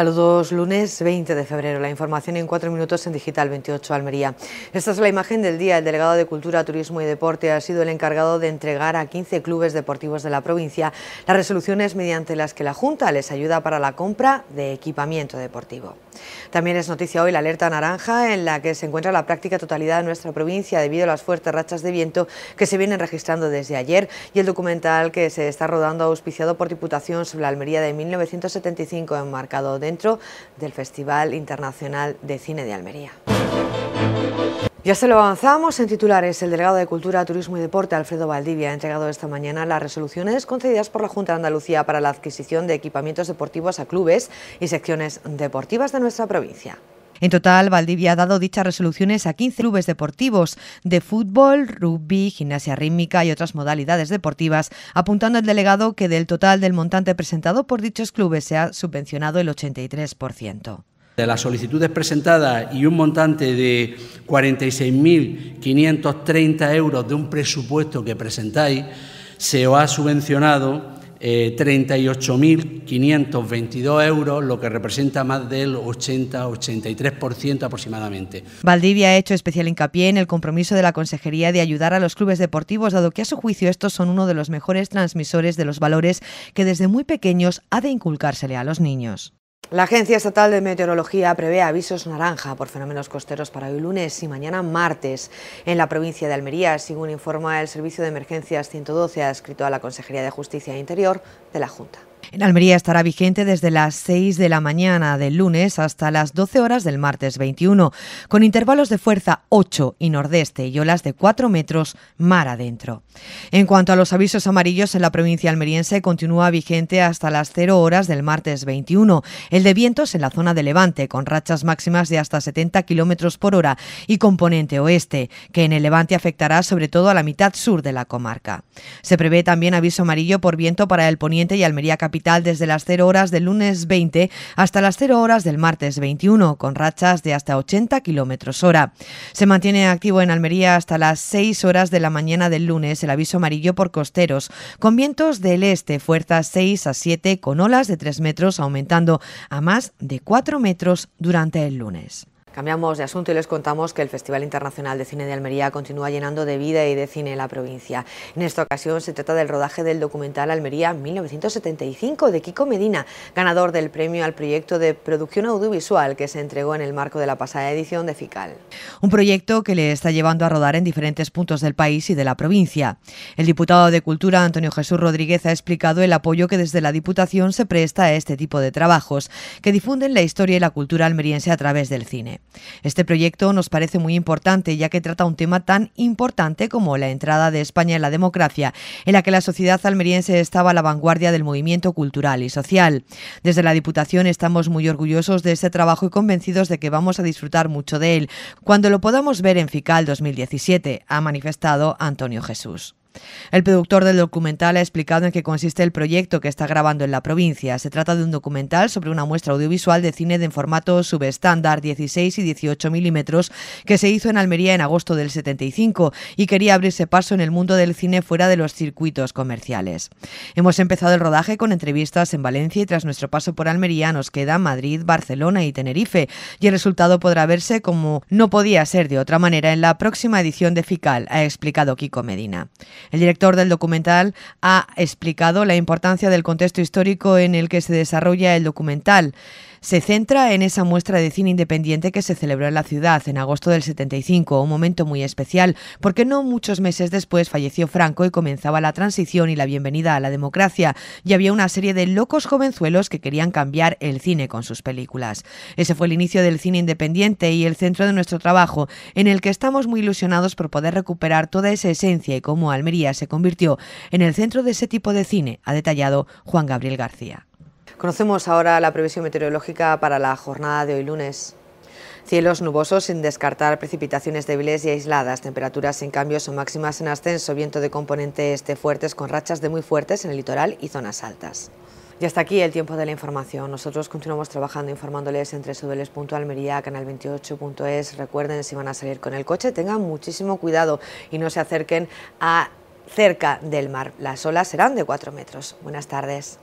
Saludos lunes 20 de febrero. La información en cuatro minutos en Digital 28 Almería. Esta es la imagen del día. El delegado de Cultura, Turismo y Deporte ha sido el encargado de entregar a 15 clubes deportivos de la provincia las resoluciones mediante las que la Junta les ayuda para la compra de equipamiento deportivo. También es noticia hoy la alerta naranja en la que se encuentra la práctica totalidad de nuestra provincia debido a las fuertes rachas de viento que se vienen registrando desde ayer y el documental que se está rodando auspiciado por Diputación sobre la Almería de 1975 enmarcado dentro del Festival Internacional de Cine de Almería. Ya se lo avanzamos en titulares. El delegado de Cultura, Turismo y Deporte, Alfredo Valdivia, ha entregado esta mañana las resoluciones concedidas por la Junta de Andalucía para la adquisición de equipamientos deportivos a clubes y secciones deportivas de nuestra provincia. En total, Valdivia ha dado dichas resoluciones a 15 clubes deportivos de fútbol, rugby, gimnasia rítmica y otras modalidades deportivas, apuntando el delegado que del total del montante presentado por dichos clubes se ha subvencionado el 83%. De las solicitudes presentadas y un montante de 46.530 euros de un presupuesto que presentáis, se os ha subvencionado 38.522 eh, euros, lo que representa más del 80-83% aproximadamente. Valdivia ha hecho especial hincapié en el compromiso de la Consejería de ayudar a los clubes deportivos, dado que a su juicio estos son uno de los mejores transmisores de los valores que desde muy pequeños ha de inculcársele a los niños. La Agencia Estatal de Meteorología prevé avisos naranja por fenómenos costeros para hoy lunes y mañana martes en la provincia de Almería, según informa el Servicio de Emergencias 112 adscrito a la Consejería de Justicia e Interior de la Junta. En Almería estará vigente desde las 6 de la mañana del lunes hasta las 12 horas del martes 21, con intervalos de fuerza 8 y nordeste y olas de 4 metros mar adentro. En cuanto a los avisos amarillos en la provincia almeriense, continúa vigente hasta las 0 horas del martes 21, el de vientos en la zona de Levante, con rachas máximas de hasta 70 kilómetros por hora y componente oeste, que en el Levante afectará sobre todo a la mitad sur de la comarca. Se prevé también aviso amarillo por viento para el poniente y Almería capital desde las 0 horas del lunes 20 hasta las 0 horas del martes 21, con rachas de hasta 80 kilómetros hora. Se mantiene activo en Almería hasta las 6 horas de la mañana del lunes el aviso amarillo por costeros, con vientos del este, fuerzas 6 a 7, con olas de 3 metros, aumentando a más de 4 metros durante el lunes. Cambiamos de asunto y les contamos que el Festival Internacional de Cine de Almería continúa llenando de vida y de cine la provincia. En esta ocasión se trata del rodaje del documental Almería 1975 de Kiko Medina, ganador del premio al proyecto de producción audiovisual que se entregó en el marco de la pasada edición de FICAL. Un proyecto que le está llevando a rodar en diferentes puntos del país y de la provincia. El diputado de Cultura, Antonio Jesús Rodríguez, ha explicado el apoyo que desde la Diputación se presta a este tipo de trabajos, que difunden la historia y la cultura almeriense a través del cine. Este proyecto nos parece muy importante ya que trata un tema tan importante como la entrada de España en la democracia, en la que la sociedad almeriense estaba a la vanguardia del movimiento cultural y social. Desde la Diputación estamos muy orgullosos de este trabajo y convencidos de que vamos a disfrutar mucho de él cuando lo podamos ver en FICAL 2017, ha manifestado Antonio Jesús. El productor del documental ha explicado en qué consiste el proyecto que está grabando en la provincia. Se trata de un documental sobre una muestra audiovisual de cine en formato subestándar 16 y 18 milímetros que se hizo en Almería en agosto del 75 y quería abrirse paso en el mundo del cine fuera de los circuitos comerciales. Hemos empezado el rodaje con entrevistas en Valencia y tras nuestro paso por Almería nos queda Madrid, Barcelona y Tenerife y el resultado podrá verse como no podía ser de otra manera en la próxima edición de FICAL, ha explicado Kiko Medina. El director del documental ha explicado la importancia del contexto histórico en el que se desarrolla el documental se centra en esa muestra de cine independiente que se celebró en la ciudad en agosto del 75, un momento muy especial, porque no muchos meses después falleció Franco y comenzaba la transición y la bienvenida a la democracia, y había una serie de locos jovenzuelos que querían cambiar el cine con sus películas. Ese fue el inicio del cine independiente y el centro de nuestro trabajo, en el que estamos muy ilusionados por poder recuperar toda esa esencia y cómo Almería se convirtió en el centro de ese tipo de cine, ha detallado Juan Gabriel García. Conocemos ahora la previsión meteorológica para la jornada de hoy lunes. Cielos nubosos sin descartar precipitaciones débiles y aisladas, temperaturas sin cambios o máximas en ascenso, viento de componente este fuertes con rachas de muy fuertes en el litoral y zonas altas. Y hasta aquí el tiempo de la información. Nosotros continuamos trabajando informándoles en www.almería, canal28.es. Recuerden, si van a salir con el coche, tengan muchísimo cuidado y no se acerquen a cerca del mar. Las olas serán de 4 metros. Buenas tardes.